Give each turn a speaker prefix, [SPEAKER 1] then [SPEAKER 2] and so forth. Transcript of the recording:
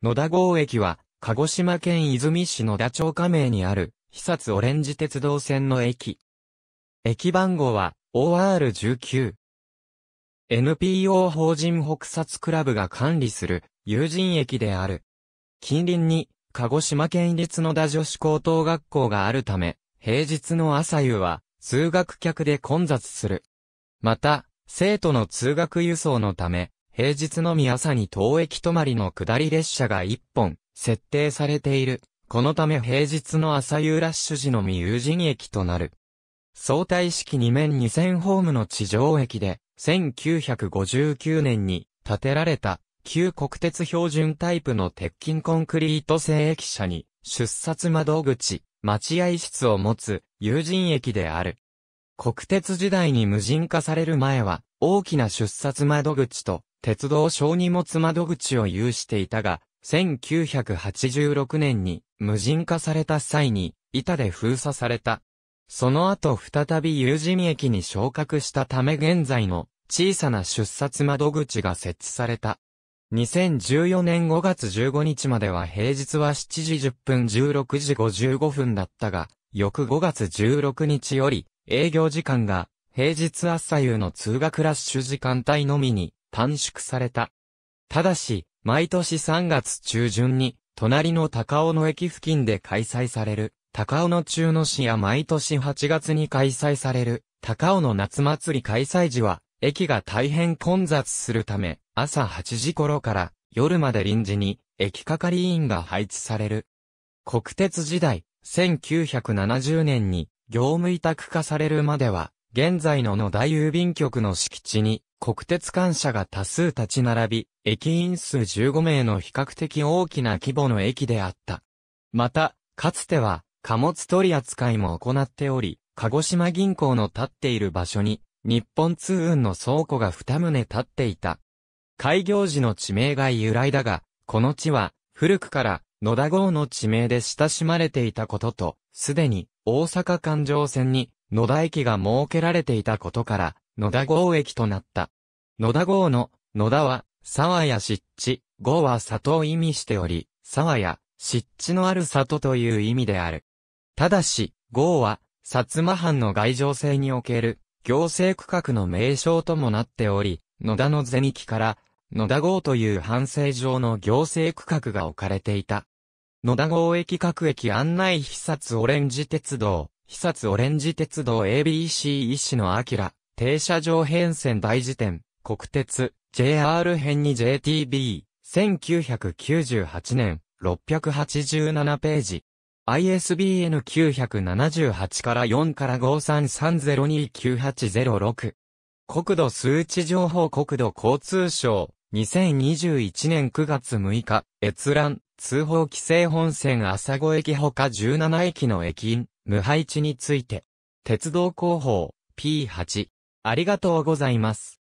[SPEAKER 1] 野田郷駅は、鹿児島県泉市野田町加盟にある、久津オレンジ鉄道線の駅。駅番号は、OR19。NPO 法人北札クラブが管理する、友人駅である。近隣に、鹿児島県立野田女子高等学校があるため、平日の朝夕は、通学客で混雑する。また、生徒の通学輸送のため、平日のみ朝に当駅止まりの下り列車が1本、設定されている。このため平日の朝夕ラッシュ時のみ友人駅となる。相対式2面2000ホームの地上駅で、1959年に建てられた旧国鉄標準タイプの鉄筋コンクリート製駅舎に出札窓口、待合室を持つ友人駅である。国鉄時代に無人化される前は、大きな出札窓口と、鉄道小荷物窓口を有していたが、1986年に無人化された際に、板で封鎖された。その後再び有人駅に昇格したため現在の小さな出札窓口が設置された。2014年5月15日までは平日は7時10分16時55分だったが、翌5月16日より営業時間が平日朝夕の通学ラッシュ時間帯のみに短縮された。ただし、毎年3月中旬に、隣の高尾の駅付近で開催される、高尾の中野市や毎年8月に開催される、高尾の夏祭り開催時は、駅が大変混雑するため、朝8時頃から夜まで臨時に、駅係員が配置される。国鉄時代、1970年に業務委託化されるまでは、現在の野田郵便局の敷地に、国鉄官舎が多数立ち並び、駅員数15名の比較的大きな規模の駅であった。また、かつては、貨物取り扱いも行っており、鹿児島銀行の立っている場所に、日本通運の倉庫が二棟立っていた。開業時の地名が由来だが、この地は、古くから、野田号の地名で親しまれていたことと、すでに、大阪環状線に野田駅が設けられていたことから、野田号駅となった。野田号の野田は沢や湿地、号は里を意味しており、沢や湿地のある里という意味である。ただし、号は薩摩藩の外情勢における行政区画の名称ともなっており、野田の銭木から野田号という反省上の行政区画が置かれていた。野田郷駅各駅案内必殺オレンジ鉄道、必殺オレンジ鉄道 ABC 石の明、停車場変遷大辞典、国鉄、JR 編に JTB、1998年、687ページ。ISBN 978から4から5 3 3 0 2 9 8 0 6国土数値情報国土交通省、2021年9月6日、閲覧。通報規制本線朝子駅ほか17駅の駅員、無配置について、鉄道広報、P8。ありがとうございます。